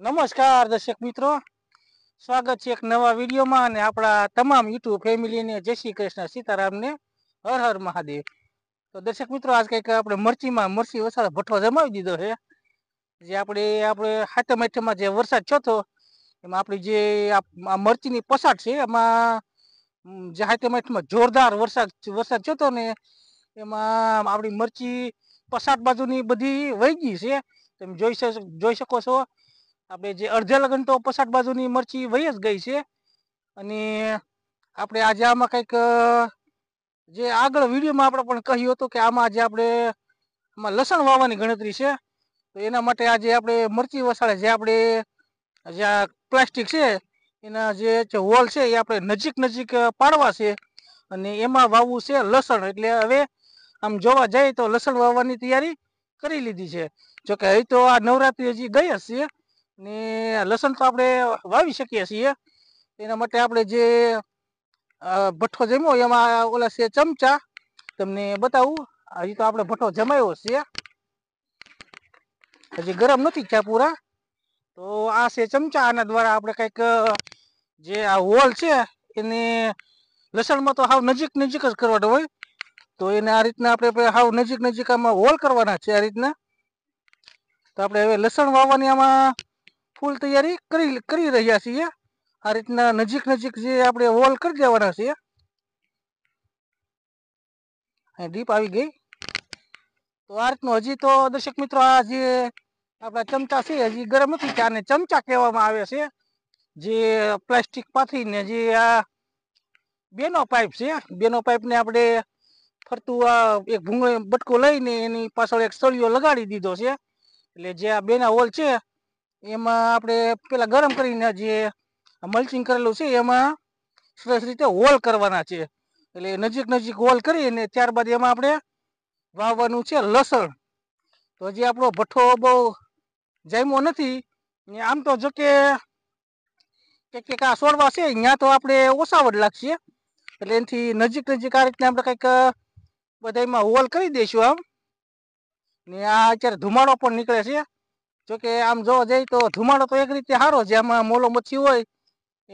નમસ્કાર દર્શક મિત્રો સ્વાગત છે એક નવા વિડીયોમાં અને આપણા તમામ યુટ્યુબ ફેમિલીને જય શ્રી કૃષ્ણ સીતારામને હર હર મહાદેવ તો દર્શક મિત્રો આજ કંઈક આપણે મરચીમાં મરચી વરસાદ ભઠ્ઠો જમાવી દીધો છે જે આપણે આપણે હાથમ આઠમમાં જે વરસાદ થયો એમાં આપણી જે આ મરચીની પસાટ છે એમાં જે હાથમ આઠમમાં જોરદાર વરસાદ વરસાદ થયો ને એમાં આપણી મરચી પસાટ બાજુની બધી વહી ગઈ છે તમે જોઈ શકો જોઈ શકો છો આપણે જે અડધા લગ્ન તો પછાટ બાજુની મરચી વહી જ ગઈ છે અને આપણે આજે આમાં કંઈક જે આગળ વિડીયોમાં આપણે પણ કહ્યું હતું કે આમાં આજે આપણે આમાં લસણ વાવવાની ગણતરી છે તો એના માટે આજે આપણે મરચી વસાડે જે આપણે જે પ્લાસ્ટિક છે એના જે હોલ છે એ આપણે નજીક નજીક પાડવા છે અને એમાં વાવવું છે લસણ એટલે હવે આમ જોવા જઈએ તો લસણ વાવવાની તૈયારી કરી લીધી છે જોકે હવે તો આ નવરાત્રી હજી ગઈ જ છે ને લસણ તો આપણે વાવી શકીએ છીએ એના માટે આપણે જે ભઠ્ઠો જમ્યો એમાં ઓલા છે ચમચા તમને બતાવું હજી તો આપણે ભઠ્ઠો જમાયો છે હજી ગરમ નથી થયા પૂરા તો આ છે ચમચા આના દ્વારા આપણે કંઈક જે આ હોલ છે એને લસણમાં તો હાવ નજીક નજીક જ કરવાનો હોય તો એને આ રીતના આપણે હાવ નજીક નજીક આમાં હોલ કરવાના છે આ રીતના તો આપણે હવે લસણ વાવવાની આમાં ફૂલ તૈયારી કરી કરી રહ્યા છીએ આ રીતના નજીક નજીક જે આપણે વોલ કરી દેવાના છે ડીપ આવી ગઈ તો આ રીતનું હજી તો દર્શક મિત્રો આ જે આપણા ચમચા છે હજી ગરમ નથી આને ચમચા કહેવામાં આવે છે જે પ્લાસ્ટિક પાથરીને જે આ બેનો પાઇપ છે બેનો પાઇપને આપણે ફરતું આ એક ભૂંગળી બટકો લઈને એની પાછળ એક સળિયો લગાડી દીધો છે એટલે જે આ બેના હોલ છે એમાં આપણે પેલા ગરમ કરીને જે મલ્ચિંગ કરેલું છે એમાં સરસ રીતે હોલ કરવાના છે એટલે નજીક નજીક હોલ કરીને ત્યારબાદ એમાં આપણે વાવવાનું છે લસણ તો હજી આપણો ભઠ્ઠો બહુ જામ્યો નથી ને આમ તો જો કે કંઈક આ સોડવા છે ત્યાં તો આપણે ઓછાવડ લાગશે એટલે એનાથી નજીક નજીક આ રીતના આપણે કંઈક બધા એમાં હોલ કરી દઈશું આમ ને આ અત્યારે ધુમાડો પણ નીકળે છે જોકે આમ જોવા જઈએ તો ધુમાડો તો એક રીતે સારો છે આમાં મોલો મચ્છી હોય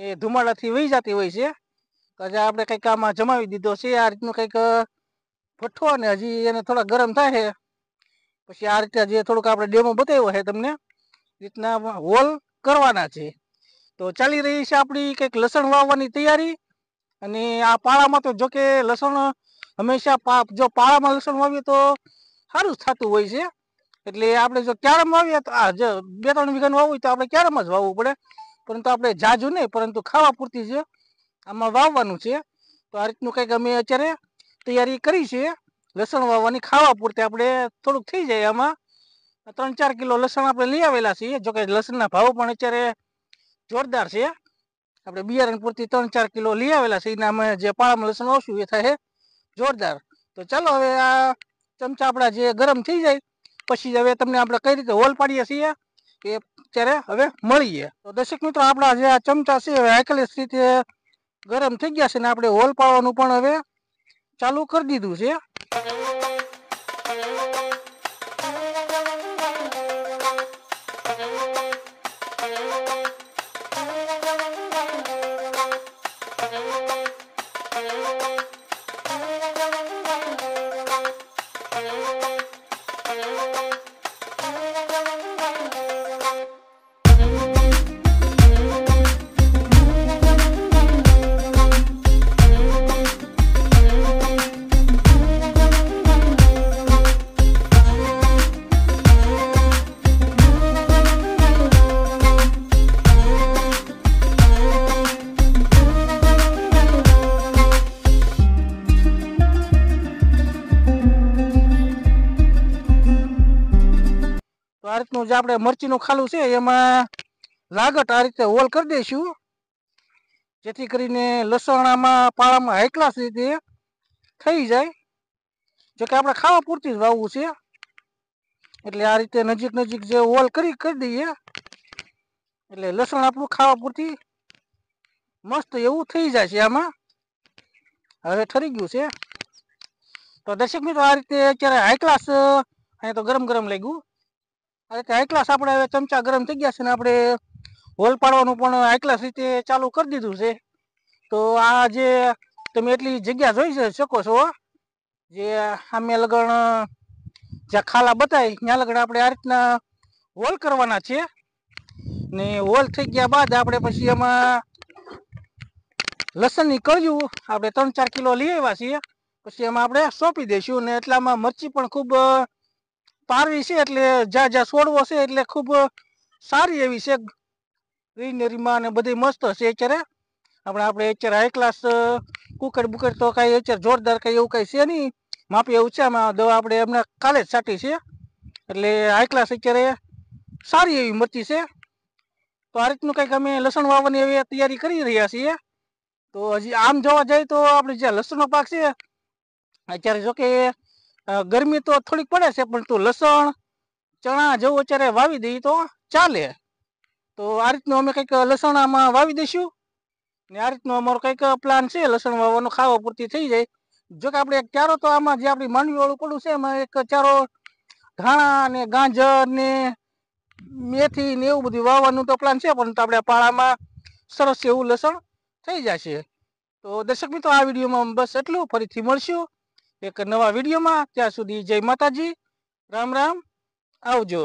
એ ધુમાડાથી વહી જતી હોય છે આજે આપણે કંઈક આમાં જમાવી દીધો છે આ રીતનું કંઈક ફઠો ને હજી એને થોડા ગરમ થાય છે પછી આ રીતે જે થોડુંક આપણે ડેમો બતાવ્યો છે તમને રીતના હોલ કરવાના છે તો ચાલી રહી છે આપણી કંઈક લસણ વાવવાની તૈયારી અને આ પાળામાં તો જોકે લસણ હંમેશા જો પાળામાં લસણ વાવીએ તો સારું જ થતું હોય છે એટલે આપણે જો કેરમ વાવીએ તો આ જો બે ત્રણ વીઘાનું વાવવું તો આપણે કેરમ જ વાવવું પડે પરંતુ આપણે જાજુ નહીં પરંતુ ખાવા પૂરતી છે આમાં વાવવાનું છે તો આ રીતનું કંઈક અમે અત્યારે તૈયારી કરી છે લસણ વાવવાની ખાવા પૂરતી આપણે થોડુંક થઈ જાય આમાં ત્રણ ચાર કિલો લસણ આપણે લઈ આવેલા છીએ જોકે લસણના ભાવ પણ અત્યારે જોરદાર છે આપણે બિયારણ પૂરતી ત્રણ ચાર કિલો લઈ આવેલા છીએ અને અમે જે પાળામાં લસણ વાવશું એ થાય જોરદાર તો ચાલો હવે આ ચમચા આપણા જે ગરમ થઈ જાય પછી હવે તમને આપણે કઈ રીતે હોલ પાડીએ છીએ એ ત્યારે હવે મળીએ તો દર્શક મિત્રો આપણા જે આ ચમચા છે હવે આકલિત રીતે ગરમ થઈ ગયા છે ને આપણે હોલ પાડવાનું પણ હવે ચાલુ કરી દીધું છે Thank you. તો આ રીતનું જે આપણે મરચીનું ખાલું છે એમાં લાગટ આ રીતે હોલ કરી દઈશું જેથી કરીને લસણામાં પાળામાં હાઈકલા રીતે થઈ જાય જોકે આપણે ખાવા પૂરતી જ વાવવું છે એટલે આ રીતે નજીક નજીક જે હોલ કરી કરી દઈએ એટલે લસણ આપણું ખાવા પૂરતી મસ્ત એવું થઈ જાય છે આમાં હવે ઠરી ગયું છે તો દર્શક મિત્રો આ રીતે અત્યારે હાઈ ક્લાસ અહીંયા તો ગરમ ગરમ લાગ્યું એકલાસ આપણે હવે ચમચા ગરમ થઈ ગયા છે ને આપણે હોલ પાડવાનું પણ એકલાસ રીતે ચાલુ કરી દીધું છે તો આ જે તમે એટલી જગ્યા જોઈ શકો છો જે અમે લગણ જ્યાં ખાલા બતાવી ત્યાં લગણ આપણે આ રીતના હોલ કરવાના છીએ ને હોલ થઈ ગયા બાદ આપણે પછી એમાં લસણની કળ્યું આપણે ત્રણ ચાર કિલો લઈ આવ્યા છીએ પછી એમાં આપણે સોંપી દઈશું ને એટલામાં મરચી પણ ખૂબ પારવી છે એટલે જ્યાં જ્યાં છોડવો છે એટલે ખૂબ સારી એવી છે ગ્રીનરીમાં અને બધી મસ્ત છે અત્યારે આપણે આપણે અત્યારે હાઈ ક્લાસ કુકર બુકર તો કાંઈ અત્યારે જોરદાર કંઈ એવું કાંઈ છે નહીં માપી એવું છે આમાં દવા આપણે એમને કાલે જ છાંટી છે એટલે હાઈ ક્લાસ અત્યારે સારી એવી મરચી છે તો આ રીતનું કંઈક અમે લસણ વાવવાની એવી તૈયારી કરી રહ્યા છીએ તો હજી આમ જોવા જઈએ તો આપણે જ્યાં લસણનો પાક છે અત્યારે જોકે ગરમી તો થોડીક પડે છે પણ તું લસણ ચણા જવું અત્યારે વાવી દઈએ તો ચાલે તો આ રીતનું અમે કંઈક લસણ આમાં વાવી દઈશું ને આ રીતનું અમારો કંઈક પ્લાન છે લસણ વાવવાનો ખાવા પૂરતી થઈ જાય જો કે આપણે એક ચારો તો આમાં જે આપણી માંડવીવાળું પડું છે એમાં એક ચારો ધાણા ને ગાજર ને મેથી ને એવું બધું વાવવાનું તો પ્લાન છે પરંતુ આપણે પાળામાં સરસ એવું લસણ થઈ જશે તો દર્શક મિત્રો આ વિડીયોમાં બસ એટલું ફરીથી મળશું એક નવા વિડીયોમાં ત્યાં સુધી જય માતાજી રામ રામ આવજો